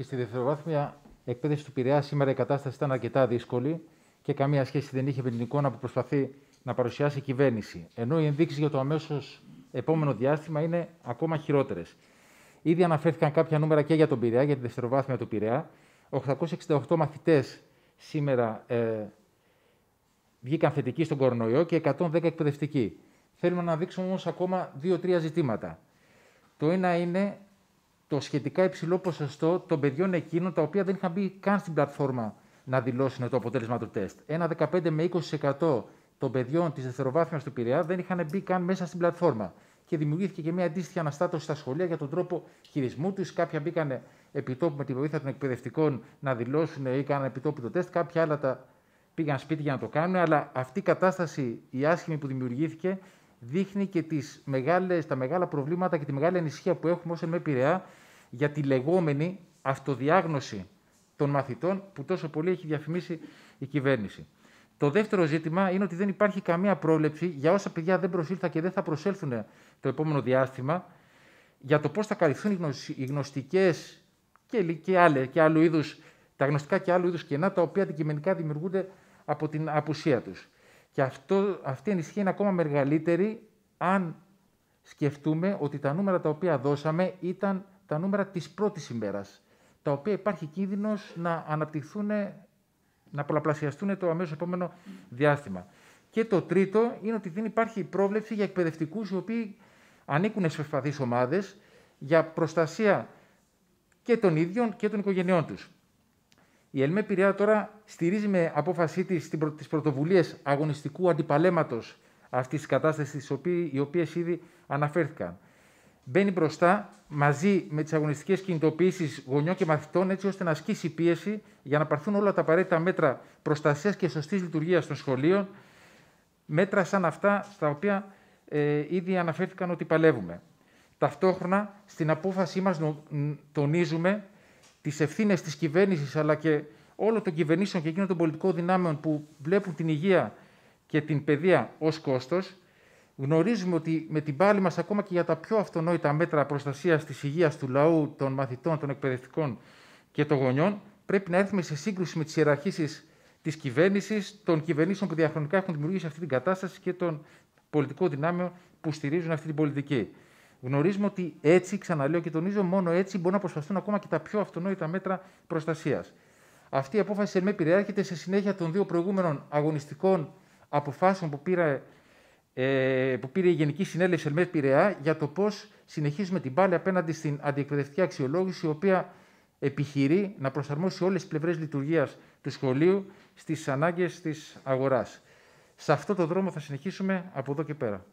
και στη δευτεροβάθμια εκπαίδευση του Πειραιά σήμερα η κατάσταση ήταν αρκετά δύσκολη και καμία σχέση δεν είχε με την εικόνα που προσπαθεί να παρουσιάσει η κυβέρνηση. Ενώ οι ενδείξεις για το αμέσως επόμενο διάστημα είναι ακόμα χειρότερες. Ήδη αναφέρθηκαν κάποια νούμερα και για τον Πειραιά, για τη δευτεροβάθμια του Πειραιά. 868 μαθητές σήμερα ε, βγήκαν θετικοί στον κορονοϊό και 110 εκπαιδευτικοί. Θέλουμε να δείξουμε όμως ακόμα δύο-τρία ζητήματα. Το ένα είναι το σχετικά υψηλό ποσοστό των παιδιών εκείνων τα οποία δεν είχαν μπει καν στην πλατφόρμα να δηλώσουν το αποτέλεσμα του τεστ. Ένα 15 με 20% των παιδιών της δευτεροβάθμιας του Πειραιά δεν είχαν μπει καν μέσα στην πλατφόρμα. Και δημιουργήθηκε και μια αντίστοιχη αναστάτωση στα σχολεία για τον τρόπο χειρισμού τους. Κάποια μπήκαν επιτόπου με τη βοήθεια των εκπαιδευτικών να δηλώσουν ή κάναν επιτόπου το τεστ. Κάποια άλλα τα πήγαν σπίτι για να το κάνουν. Αλλά αυτή η κατάσταση, η άσχημη που δημιουργήθηκε, δείχνει και τις μεγάλες, τα μεγάλα προβλήματα και τη μεγάλη ανησυχία που έχουμε ως ΕΜΕ για τη λεγόμενη αυτοδιάγνωση των μαθητών που τόσο πολύ έχει διαφημίσει η κυβέρνηση. Το δεύτερο ζήτημα είναι ότι δεν υπάρχει καμία πρόληψη για όσα παιδιά δεν προσήλθαν και δεν θα προσέλθουν το επόμενο διάστημα για το πώς θα καλυφθούν οι γνωστικές και, και, και άλλου είδους, τα γνωστικά και άλλου είδους κενά τα οποία αντικειμενικά δημιουργούνται από την απουσία τους. Και αυτό, αυτή η ανησυχία είναι ακόμα μεγαλύτερη αν σκεφτούμε ότι τα νούμερα τα οποία δώσαμε ήταν τα νούμερα της πρώτης ημέρας, τα οποία υπάρχει κίνδυνος να αναπτυχθούν, να πολλαπλασιαστούν το αμέσως επόμενο διάστημα. Και το τρίτο είναι ότι δεν υπάρχει πρόβλεψη για εκπαιδευτικούς οι οποίοι ανήκουν σε ευπαθείς ομάδες για προστασία και των ίδιων και των οικογενειών τους. Η ΕΛΜΕ Πειραιά τώρα στηρίζει με απόφασή της τις πρωτοβουλίες αγωνιστικού αντιπαλέματος αυτής της κατάστασης, οι οποίες ήδη αναφέρθηκαν μπαίνει μπροστά μαζί με τις αγωνιστικές κινητοποιήσεις γονιών και μαθητών, έτσι ώστε να ασκήσει πίεση για να πάρθουν όλα τα απαραίτητα μέτρα προστασίας και σωστής λειτουργίας των σχολείων. Μέτρα σαν αυτά στα οποία ε, ήδη αναφέρθηκαν ότι παλεύουμε. Ταυτόχρονα, στην απόφασή μας τονίζουμε τις ευθύνες της κυβέρνησης, αλλά και όλων των κυβερνήσεων και εκείνων των πολιτικών δυνάμεων που βλέπουν την υγεία και την παιδεία ως κόστος. Γνωρίζουμε ότι με την πάλη μας ακόμα και για τα πιο αυτονόητα μέτρα προστασίας της υγείας του λαού, των μαθητών, των εκπαιδευτικών και των γονιών, πρέπει να έρθουμε σε σύγκρουση με τις ιεραρχήσεις της κυβέρνησης, των κυβερνήσεων που διαχρονικά έχουν δημιουργήσει αυτή την κατάσταση και των πολιτικών δυνάμεων που στηρίζουν αυτή την πολιτική. Γνωρίζουμε ότι έτσι, ξαναλέω και τονίζω, μόνο έτσι μπορούν να προσπαθούν ακόμα και τα πιο αυτονόητα μέτρα προστασίας. Αυτή η απόφαση σε σε συνέχεια των δύο προηγούμενων αγωνιστικών αποφάσεων που πήρε ε, που πήρε η Γενική Συνέλευση Ελμέ Πειραιά για το πώς συνεχίζουμε την πάλη απέναντι στην αντιεκπαιδευτική αξιολόγηση, η οποία επιχειρεί να προσαρμόσει όλες τις πλευρές λειτουργίας του σχολείου στις ανάγκες της αγοράς. Σε αυτό το δρόμο θα συνεχίσουμε από εδώ και πέρα.